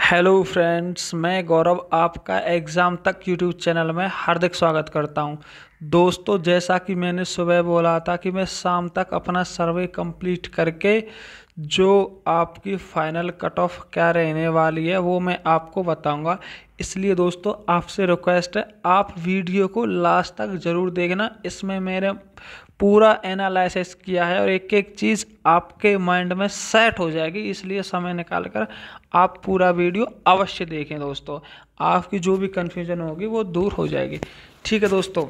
hello friends मैं गौरव आपका exam तक यूट्यूब चैनल में हार्दिक स्वागत करता हूं दोस्तों जैसा कि मैंने सुबह बोला था कि मैं शाम तक अपना सर्वे कंप्लीट करके जो आपकी फ़ाइनल कट ऑफ क्या रहने वाली है वो मैं आपको बताऊंगा इसलिए दोस्तों आपसे रिक्वेस्ट है आप वीडियो को लास्ट तक ज़रूर देखना इसमें मेरे पूरा एनालिसिस किया है और एक एक चीज़ आपके माइंड में सेट हो जाएगी इसलिए समय निकाल कर आप पूरा वीडियो अवश्य देखें दोस्तों आपकी जो भी कन्फ्यूजन होगी वो दूर हो जाएगी ठीक है दोस्तों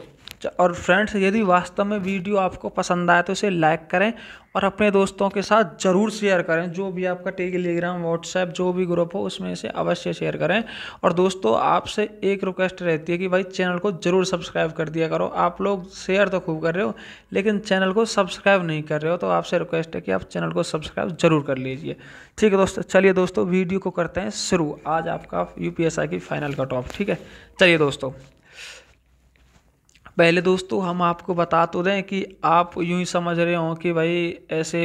और फ्रेंड्स यदि वास्तव में वीडियो आपको पसंद आए तो इसे लाइक करें और अपने दोस्तों के साथ ज़रूर शेयर करें जो भी आपका टेलीग्राम व्हाट्सएप जो भी ग्रुप हो उसमें इसे अवश्य शेयर करें और दोस्तों आपसे एक रिक्वेस्ट रहती है कि भाई चैनल को ज़रूर सब्सक्राइब कर दिया करो आप लोग शेयर तो खूब कर रहे हो लेकिन चैनल को सब्सक्राइब नहीं कर रहे हो तो आपसे रिक्वेस्ट है कि आप चैनल को सब्सक्राइब ज़रूर कर लीजिए ठीक है दोस्तों चलिए दोस्तों वीडियो को करते हैं शुरू आज आपका यू की फाइनल का टॉप ठीक है चलिए दोस्तों पहले दोस्तों हम आपको बता तो दें कि आप यूँ ही समझ रहे हों कि भाई ऐसे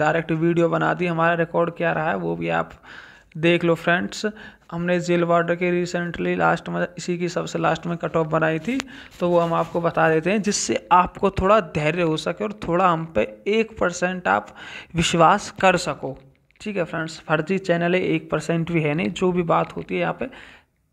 डायरेक्ट वीडियो बना दी हमारा रिकॉर्ड क्या रहा है वो भी आप देख लो फ्रेंड्स हमने जेल वार्डर के रिसेंटली लास्ट में इसी की सबसे लास्ट में कट ऑफ बनाई थी तो वो हम आपको बता देते हैं जिससे आपको थोड़ा धैर्य हो सके और थोड़ा हम पे एक परसेंट आप विश्वास कर सको ठीक है फ्रेंड्स फर्जी चैनल है एक परसेंट भी है नहीं जो भी बात होती है यहाँ पे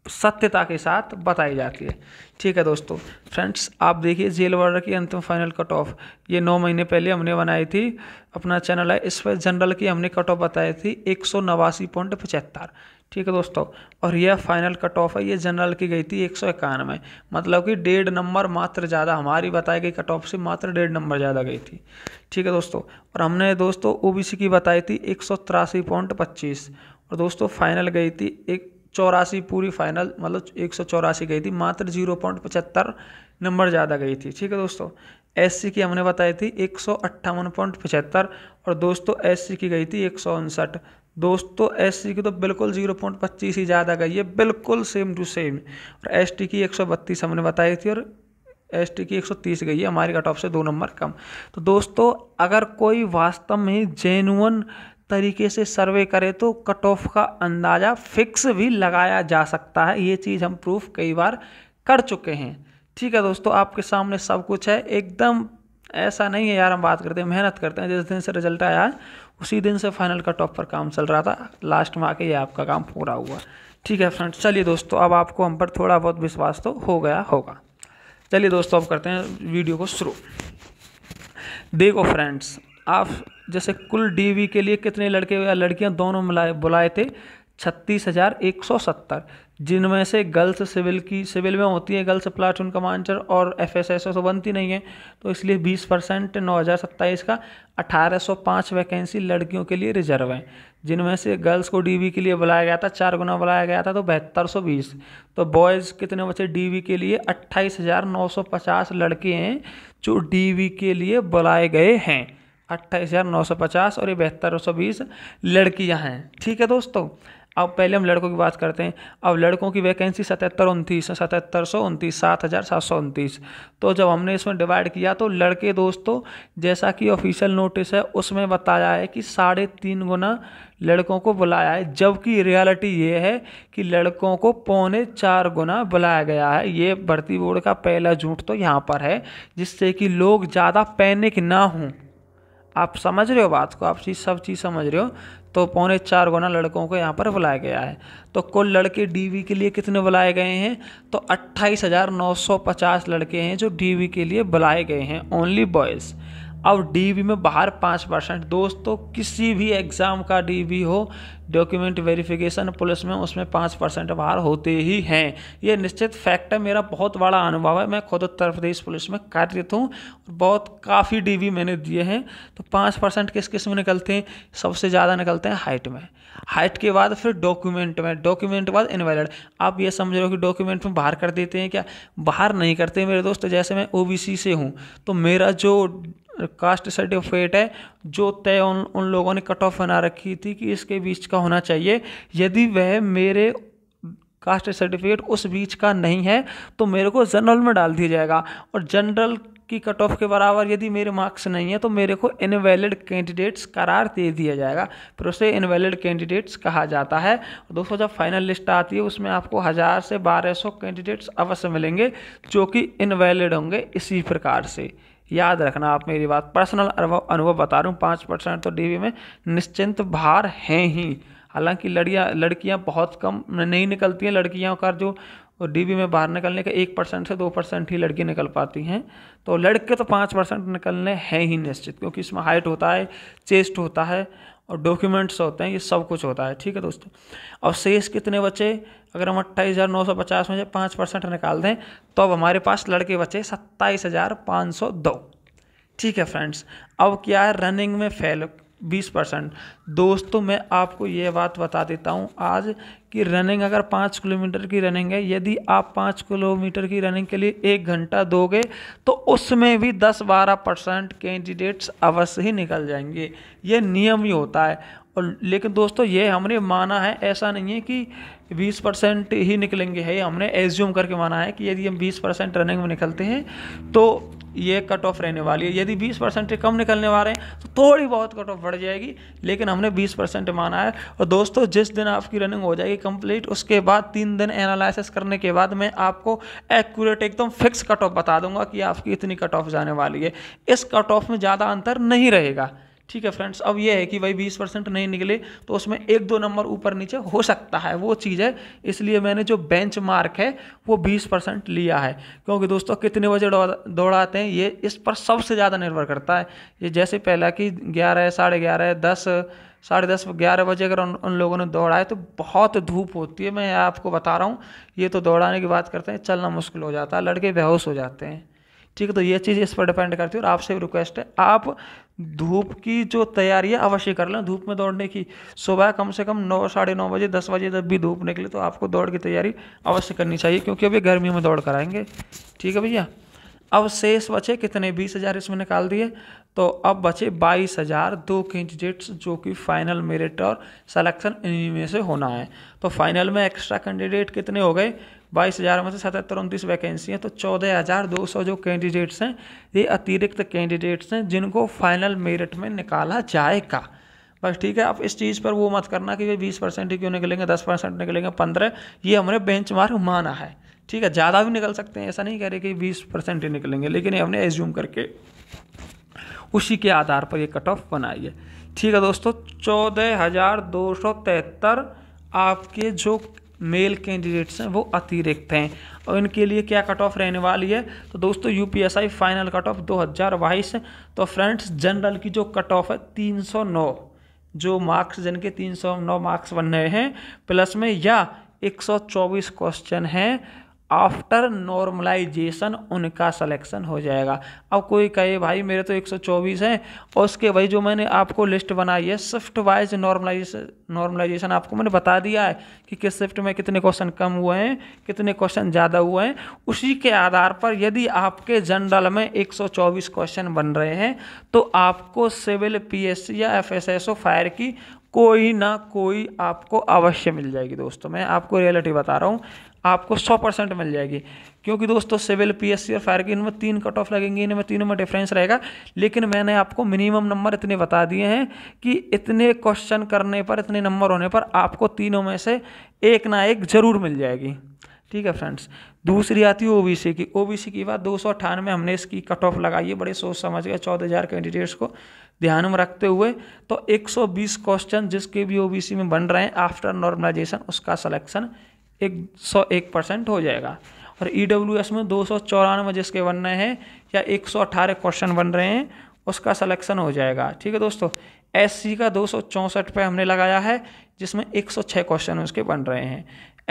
सत्यता के साथ बताई जाती है ठीक है दोस्तों फ्रेंड्स आप देखिए जेल वर्डर की अंतिम फाइनल कट ऑफ ये नौ महीने पहले हमने बनाई थी अपना चैनल है इस पर जनरल की हमने कट ऑफ बताई थी एक सौ नवासी पॉइंट पचहत्तर ठीक है दोस्तों और यह फाइनल कट ऑफ है ये जनरल की गई थी एक सौ इक्यानवे मतलब कि डेढ़ नंबर मात्र ज़्यादा हमारी बताई गई कट ऑफ से मात्र डेढ़ नंबर ज़्यादा गई थी ठीक है दोस्तों और हमने दोस्तों ओबीसी की बताई थी एक सौ तिरासी पॉइंट पच्चीस और दोस्तों फाइनल गई थी एक चौरासी पूरी फाइनल मतलब एक सौ चौरासी गई थी मात्र जीरो पॉइंट पचहत्तर नंबर ज़्यादा गई थी ठीक है दोस्तों सी की हमने बताई थी एक सौ अट्ठावन पॉइंट पचहत्तर और दोस्तों सी की गई थी एक सौ उनसठ दोस्तों सी की तो बिल्कुल जीरो पॉइंट पच्चीस ही ज़्यादा गई है बिल्कुल सेम टू सेम और टी की एक सौ बत्तीस हमने बताई थी और एस टी की एक सौ तीस गई है हमारे कट ऑफ से दो नंबर कम तो दोस्तों अगर कोई वास्तव में जेनुअन तरीके से सर्वे करें तो कट ऑफ का अंदाज़ा फिक्स भी लगाया जा सकता है ये चीज़ हम प्रूफ कई बार कर चुके हैं ठीक है दोस्तों आपके सामने सब कुछ है एकदम ऐसा नहीं है यार हम बात करते हैं मेहनत करते हैं जिस दिन से रिजल्ट आया उसी दिन से फाइनल कट ऑफ पर काम चल रहा था लास्ट में आके ये आपका काम पूरा हुआ ठीक है फ्रेंड्स चलिए दोस्तों अब आपको हम पर थोड़ा बहुत विश्वास तो हो गया होगा चलिए दोस्तों अब करते हैं वीडियो को शुरू देखो फ्रेंड्स आप जैसे कुल डीवी के लिए कितने लड़के या लड़कियां दोनों मिलाए बुलाए थे छत्तीस हज़ार एक सौ सत्तर जिनमें से गर्ल्स सिविल की सिविल में होती है गर्ल्स प्लाटून कमांडर और एफ एस एस बनती नहीं है तो इसलिए बीस परसेंट नौ हज़ार सत्ताईस का अठारह सौ पाँच वैकेंसी लड़कियों के लिए रिजर्व है जिनमें से गर्ल्स को डीवी के लिए बुलाया गया था चार गुना बुलाया गया था तो बहत्तर सौ बीस तो बॉयज़ कितने बचे डीवी के लिए अट्ठाईस हज़ार नौ सौ पचास लड़के हैं जो डीवी के लिए बुलाए गए हैं अट्ठाईस हज़ार नौ सौ पचास और ये बहत्तर सौ बीस लड़कियाँ हैं ठीक है दोस्तों अब पहले हम लड़कों की बात करते हैं अब लड़कों की वैकेंसी सतहत्तर उनतीस सतहत्तर सौ उनतीस सात हज़ार सात सौ उनतीस तो जब हमने इसमें डिवाइड किया तो लड़के दोस्तों जैसा कि ऑफिशियल नोटिस है उसमें बताया है कि साढ़े तीन गुना लड़कों को बुलाया है जबकि रियलिटी ये है कि लड़कों को पौने चार गुना बुलाया गया है ये भर्ती बोर्ड का पहला झूठ तो यहाँ पर है जिससे कि लोग ज़्यादा पैनिक ना हों आप समझ रहे हो बात को आप चीज़ सब चीज़ समझ रहे हो तो पौने चार गुना लड़कों को यहाँ पर बुलाया गया है तो कुल लड़के डीवी के लिए कितने बुलाए गए हैं तो अट्ठाईस हज़ार नौ सौ पचास लड़के हैं जो डीवी के लिए बुलाए गए हैं ओनली बॉयज़ अब डीबी में बाहर पाँच परसेंट दोस्तों किसी भी एग्ज़ाम का डीबी हो डॉक्यूमेंट वेरिफिकेशन पुलिस में उसमें पाँच परसेंट बाहर होते ही हैं ये निश्चित फैक्ट है मेरा बहुत बड़ा अनुभव है मैं खुद उत्तर प्रदेश पुलिस में कार्यरत हूँ बहुत काफ़ी डीबी मैंने दिए हैं तो पाँच परसेंट किस किस में निकलते हैं सबसे ज़्यादा निकलते हैं हाइट में हाइट के बाद फिर डॉक्यूमेंट में डॉक्यूमेंट के बाद इनवैलिड आप ये समझ रहे हो कि डॉक्यूमेंट में बाहर कर देते हैं क्या बाहर नहीं करते मेरे दोस्त जैसे मैं ओ से हूँ तो मेरा जो कास्ट सर्टिफिकेट है जो तय उन उन लोगों ने कट ऑफ बना रखी थी कि इसके बीच का होना चाहिए यदि वह मेरे कास्ट सर्टिफिकेट उस बीच का नहीं है तो मेरे को जनरल में डाल दिया जाएगा और जनरल की कट ऑफ के बराबर यदि मेरे मार्क्स नहीं है तो मेरे को इनवैलिड कैंडिडेट्स करार दे दिया जाएगा फिर उसे इनवैलिड कैंडिडेट्स कहा जाता है दोस्तों जब फाइनल लिस्ट आती है उसमें आपको हज़ार से बारह सौ कैंडिडेट्स अवश्य मिलेंगे जो कि इनवैलिड होंगे इसी प्रकार से याद रखना आप मेरी बात पर्सनल अनुभव बता रहा हूँ पाँच परसेंट तो डीवी में निश्चिंत भार हैं ही हालांकि लड़िया लड़कियाँ बहुत कम नहीं निकलती हैं लड़कियों का जो तो डीबी में बाहर निकलने के एक परसेंट से दो परसेंट ही लड़की निकल पाती हैं तो लड़के तो पाँच परसेंट निकलने हैं ही निश्चित क्योंकि इसमें हाइट होता है चेस्ट होता है और डॉक्यूमेंट्स होते हैं ये सब कुछ होता है ठीक है दोस्तों और शेष कितने बचे अगर हम अट्ठाईस हज़ार नौ सौ पचास में से पाँच परसेंट निकाल दें तो अब हमारे पास लड़के बचे सत्ताईस हज़ार पाँच सौ दो ठीक है फ्रेंड्स अब क्या है रनिंग में फेल बीस परसेंट दोस्तों मैं आपको ये बात बता देता हूँ आज कि रनिंग अगर पाँच किलोमीटर की रनिंग है यदि आप पाँच किलोमीटर की रनिंग के लिए एक घंटा दोगे तो उसमें भी दस बारह परसेंट कैंडिडेट्स अवश्य ही निकल जाएंगे ये नियम ही होता है और लेकिन दोस्तों ये हमने माना है ऐसा नहीं है कि बीस परसेंट ही निकलेंगे है हमने एज्यूम करके माना है कि यदि हम बीस परसेंट रनिंग में निकलते हैं तो ये कट ऑफ रहने वाली है यदि 20 परसेंट से कम निकलने वाले हैं तो थोड़ी बहुत कट ऑफ बढ़ जाएगी लेकिन हमने 20 परसेंट माना है और दोस्तों जिस दिन आपकी रनिंग हो जाएगी कंप्लीट उसके बाद तीन दिन एनालिसिस करने के बाद मैं आपको एक्यूरेट एकदम फिक्स कट ऑफ बता दूंगा कि आपकी इतनी कट ऑफ जाने वाली है इस कट ऑफ में ज़्यादा अंतर नहीं रहेगा ठीक है फ्रेंड्स अब ये है कि भाई बीस परसेंट नहीं निकले तो उसमें एक दो नंबर ऊपर नीचे हो सकता है वो चीज़ है इसलिए मैंने जो बेंच मार्क है वो बीस परसेंट लिया है क्योंकि दोस्तों कितने बजे दौड़ाते हैं ये इस पर सबसे ज़्यादा निर्भर करता है ये जैसे पहला कि ग्यारह साढ़े ग्यारह दस साढ़े दस ग्यारह बजे अगर उन, उन लोगों ने दौड़ाए तो बहुत धूप होती है मैं आपको बता रहा हूँ ये तो दौड़ाने की बात करते हैं चलना मुश्किल हो जाता है लड़के बेहोश हो जाते हैं ठीक है तो ये चीज़ इस पर डिपेंड करती है और आपसे भी रिक्वेस्ट है आप धूप की जो तैयारी है अवश्य कर लें धूप में दौड़ने की सुबह कम से कम नौ साढ़े नौ बजे दस बजे जब भी धूप निकले तो आपको दौड़ की तैयारी अवश्य करनी चाहिए क्योंकि अभी गर्मियों में दौड़ कराएंगे ठीक है भैया अब शेष बचे कितने बीस हज़ार इसमें निकाल दिए तो अब बचे बाईस हज़ार दो कैंडिडेट्स जो कि फाइनल मेरिट और सलेक्शन इन्हीं में से होना है तो फाइनल में एक्स्ट्रा कैंडिडेट कितने हो गए बाईस हज़ार में से सतहत्तर उनतीस वैकेंसी हैं तो चौदह हज़ार दो सौ जो कैंडिडेट्स हैं ये अतिरिक्त कैंडिडेट्स हैं जिनको फाइनल मेरिट में निकाला जाएगा बस ठीक है आप इस चीज़ पर वो मत करना कि भाई बीस परसेंट ही क्यों निकलेंगे दस परसेंट निकलेंगे पंद्रह ये हमने बेंच मार्क माना है ठीक है ज़्यादा भी निकल सकते हैं ऐसा नहीं कह रहे कि बीस परसेंट ही निकलेंगे लेकिन हमने एज्यूम करके उसी के आधार पर ये कट ऑफ बनाई है ठीक है दोस्तों चौदह हज़ार दो सौ तिहत्तर आपके जो मेल कैंडिडेट्स हैं वो अतिरिक्त हैं और इनके लिए क्या कट ऑफ रहने वाली है तो दोस्तों U P S I final cut off दो हज़ार बाईस तो फ्रेंड्स जनरल की जो कट ऑफ है तीन सौ नौ जो मार्क्स जिनके तीन सौ नौ मार्क्स बन रहे हैं प्लस में या एक सौ चौबीस क्वेश्चन हैं आफ्टर नॉर्मलाइजेशन उनका सलेक्शन हो जाएगा अब कोई कहे भाई मेरे तो 124 हैं और उसके भाई जो मैंने आपको लिस्ट बनाई है शिफ्ट वाइज नॉर्मलाइजेशन नॉर्मलाइजेशन आपको मैंने बता दिया है कि किस शिफ्ट में कितने क्वेश्चन कम हुए हैं कितने क्वेश्चन ज़्यादा हुए हैं उसी के आधार पर यदि आपके जनरल में एक क्वेश्चन बन रहे हैं तो आपको सिविल पी या एफ फायर की कोई ना कोई आपको अवश्य मिल जाएगी दोस्तों मैं आपको रियलिटी बता रहा हूँ आपको सौ परसेंट मिल जाएगी क्योंकि दोस्तों सिविल पीएससी और फायर की इनमें तीन कट ऑफ लगेंगे इनमें तीनों में डिफरेंस रहेगा लेकिन मैंने आपको मिनिमम नंबर इतने बता दिए हैं कि इतने क्वेश्चन करने पर इतने नंबर होने पर आपको तीनों में से एक ना एक ज़रूर मिल जाएगी ठीक है फ्रेंड्स दूसरी आती है ओबीसी की ओबीसी की बात दो सौ अठानवे हमने इसकी कट ऑफ लगाई है बड़े सोच समझ गए चौदह हज़ार कैंडिडेट्स को ध्यान में रखते हुए तो 120 क्वेश्चन जिसके भी ओबीसी में बन रहे हैं आफ्टर नॉर्मलाइजेशन उसका सलेक्शन एक सौ एक परसेंट हो जाएगा और ई डब्ल्यू एस में दो सौ चौरानवे जिसके बन रहे हैं या एक सौ अठारह क्वेश्चन बन रहे हैं उसका सलेक्शन हो जाएगा ठीक है दोस्तों एस सी का दो सौ चौंसठ पे हमने लगाया है जिसमें एक सौ छः क्वेश्चन उसके बन रहे हैं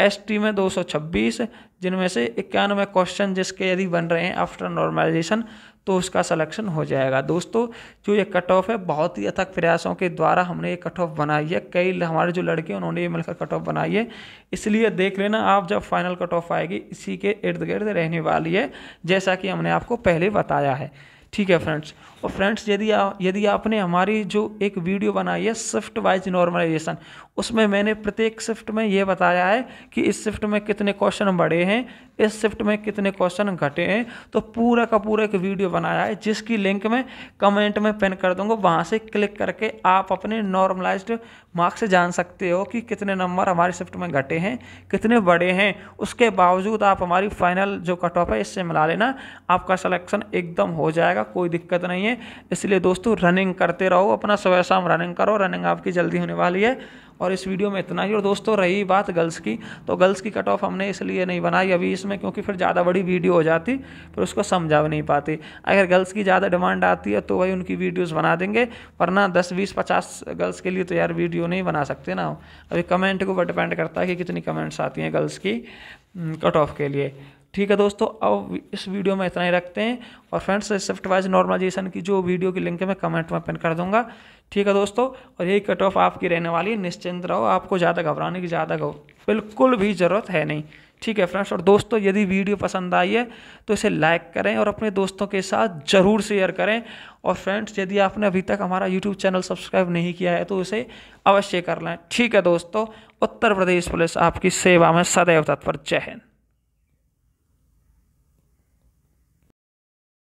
एस टी में दो सौ छब्बीस जिनमें से इक्यानवे क्वेश्चन जिसके यदि बन रहे हैं आफ्टर नॉर्मलाइजेशन तो उसका सलेक्शन हो जाएगा दोस्तों जो ये कट ऑफ है बहुत ही अथक प्रयासों के द्वारा हमने ये कट ऑफ बनाई है कई हमारे जो लड़के उन्होंने ये मिलकर कट ऑफ बनाई है इसलिए देख लेना आप जब फाइनल कट ऑफ आएगी इसी के इर्द गिर्द रहने वाली है जैसा कि हमने आपको पहले बताया है ठीक है फ्रेंड्स और फ्रेंड्स यदि यदि आपने हमारी जो एक वीडियो बनाई है शिफ्ट वाइज नॉर्मलाइजेशन उसमें मैंने प्रत्येक शिफ्ट में ये बताया है कि इस शिफ्ट में कितने क्वेश्चन बढ़े हैं इस शिफ्ट में कितने क्वेश्चन घटे हैं तो पूरा का पूरा एक वीडियो बनाया है जिसकी लिंक मैं कमेंट में पिन कर दूंगा वहाँ से क्लिक करके आप अपने नॉर्मलाइज्ड मार्क्स जान सकते हो कि कितने नंबर हमारे शिफ्ट में घटे हैं कितने बड़े हैं उसके बावजूद आप हमारी फाइनल जो कट ऑफ है इससे मिला लेना आपका सलेक्शन एकदम हो जाएगा कोई दिक्कत नहीं है इसलिए दोस्तों रनिंग करते रहो अपना सुबह शाम रनिंग करो रनिंग आपकी जल्दी होने वाली है और इस वीडियो में इतना ही और दोस्तों रही बात गर्ल्स की तो गर्ल्स की कट ऑफ हमने इसलिए नहीं बनाई अभी इसमें क्योंकि फिर ज़्यादा बड़ी वीडियो हो जाती फिर उसको समझा नहीं पाती अगर गर्ल्स की ज़्यादा डिमांड आती है तो वही उनकी वीडियोज़ बना देंगे वरना दस बीस पचास गर्ल्स के लिए तो यार वीडियो नहीं बना सकते ना अभी कमेंट के ऊपर डिपेंड करता है कि कितनी कमेंट्स आती हैं गर्ल्स की कट ऑफ के लिए ठीक है दोस्तों अब इस वीडियो में इतना ही रखते हैं और फ्रेंड्स शिफ्ट वाइज नॉर्मलाइजेशन की जो वीडियो की लिंक है मैं कमेंट में पिन कर दूंगा ठीक है दोस्तों और यही कट ऑफ आपकी रहने वाली है निश्चिंत रहो आपको ज़्यादा घबराने की ज़्यादा बिल्कुल भी ज़रूरत है नहीं ठीक है फ्रेंड्स और दोस्तों यदि वीडियो पसंद आई है तो इसे लाइक करें और अपने दोस्तों के साथ ज़रूर शेयर करें और फ्रेंड्स यदि आपने अभी तक हमारा यूट्यूब चैनल सब्सक्राइब नहीं किया है तो उसे अवश्य कर लें ठीक है दोस्तों उत्तर प्रदेश पुलिस आपकी सेवा में सदैव तत्पर जय हिंद